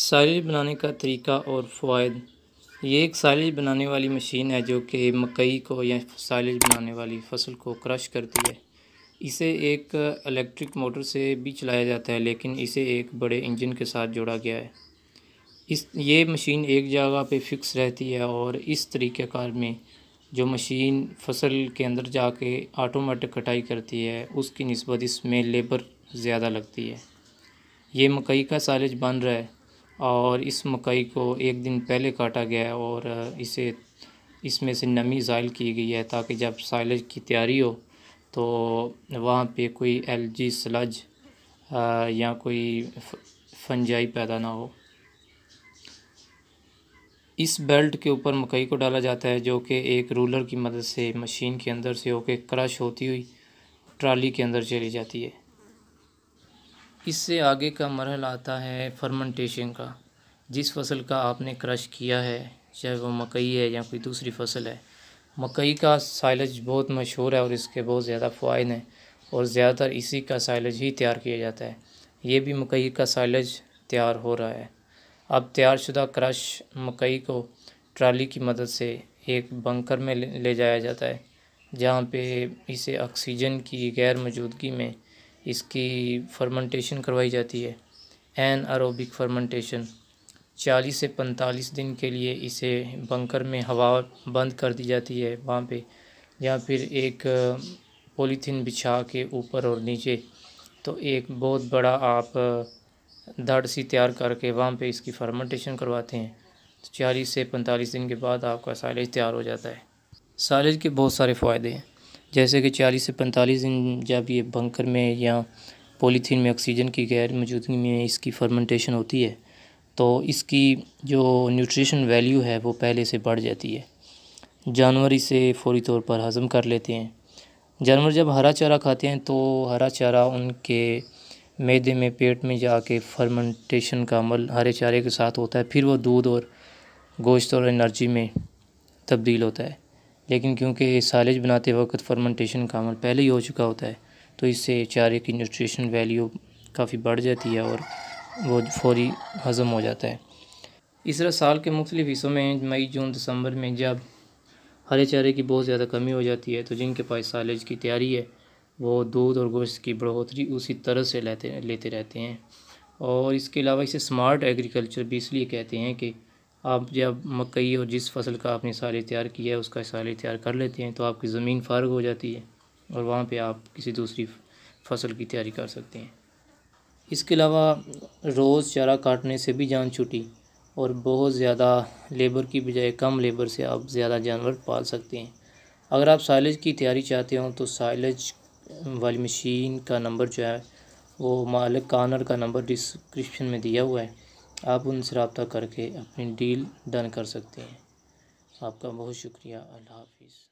silage बनाने का तरीका और फ़वाद ये एक साइलेज बनाने वाली मशीन है जो कि मकई को या साइलेज बनाने वाली फसल को क्रश करती है इसे एक इलेक्ट्रिक मोटर से भी चलाया जाता है लेकिन इसे एक बड़े इंजन के साथ जोड़ा गया है इस ये मशीन एक जगह पे फिक्स रहती है और इस तरीक़ार में जो मशीन फसल के अंदर जाके ऑटोमेटिक कटाई करती है उसकी नस्बत इसमें लेबर ज़्यादा लगती है ये मकई का सालिज बन रहा है और इस मकई को एक दिन पहले काटा गया है और इसे इसमें से नमी ज़ायल की गई है ताकि जब साइलेज की तैयारी हो तो वहाँ पे कोई एलजी स्लज या कोई फंजाई पैदा ना हो इस बेल्ट के ऊपर मकई को डाला जाता है जो कि एक रूलर की मदद से मशीन के अंदर से होके क्रश होती हुई ट्राली के अंदर चली जाती है इससे आगे का मरहल आता है फर्मेंटेशन का जिस फसल का आपने क्रश किया है चाहे वो मकई है या कोई दूसरी फसल है मकई का साइलेज बहुत मशहूर है और इसके बहुत ज़्यादा फ़ायदे हैं और ज़्यादातर इसी का साइलेज ही तैयार किया जाता है ये भी मकई का साइलेज तैयार हो रहा है अब तैयारशुदा क्रश मकई को ट्राली की मदद से एक बंकर में ले जाया जाता है जहाँ पे इसे ऑक्सीजन की गैर मौजूदगी में इसकी फर्मेंटेशन करवाई जाती है एन अरोबिक फर्मेंटेशन 40 से 45 दिन के लिए इसे बंकर में हवा बंद कर दी जाती है वहाँ पे या फिर एक पॉलीथीन बिछा के ऊपर और नीचे तो एक बहुत बड़ा आप धड़ सी तैयार करके वहाँ पे इसकी फर्मेंटेशन करवाते हैं तो चालीस से पैंतालीस दिन के बाद आपका साइलेज तैयार हो जाता है साइलेज के बहुत सारे फ़ायदे हैं जैसे कि चालीस से पैंतालीस दिन जब ये बंकर में या पॉलीथीन में ऑक्सीजन की गैर मौजूदगी में इसकी फर्मेंटेशन होती है तो इसकी जो न्यूट्रिशन वैल्यू है वो पहले से बढ़ जाती है जानवर इसे फौरी तौर पर हज़म कर लेते हैं जानवर जब हरा चारा खाते हैं तो हरा चारा उनके मैदे में पेट में जाके फर्मेंटेशन का अमल हरे चारे के साथ होता है फिर वो दूध और गोश्त और एनर्जी में तब्दील होता है लेकिन क्योंकि सालिज बनाते वक्त फर्मेंटेशन का अमल पहले ही हो चुका होता है तो इससे चारे की न्यूट्रिशन वैल्यू काफ़ी बढ़ जाती है और वो फौरी हज़म हो जाता है इस तरह साल के मुख्तु हिस्सों में मई जून दिसंबर में जब हरे चारे की बहुत ज़्यादा कमी हो जाती है तो जिनके पास सालेज की तैयारी है वो दूध और गोश्त की बढ़ोतरी उसी तरह से लेते लेते रहते हैं और इसके अलावा इसे स्मार्ट एग्रीकल्चर भी इसलिए कहते हैं कि आप जब मकई और जिस फसल का आपने साल तैयार किया है उसका साल तैयार कर लेते हैं तो आपकी ज़मीन फारग हो जाती है और वहाँ पे आप किसी दूसरी फसल की तैयारी कर सकते हैं इसके अलावा रोज़ चारा काटने से भी जान छुटी और बहुत ज़्यादा लेबर की बजाय कम लेबर से आप ज़्यादा जानवर पाल सकते हैं अगर आप साइलेज की तैयारी चाहते हो तो साइलेज वाली मशीन का नंबर जो है वो मालिक कानर का नंबर डिस्क्रिप्शन में दिया हुआ है आप उनसे रबता करके अपनी डील डन कर सकते हैं आपका बहुत शुक्रिया अल्लाह हाफिज़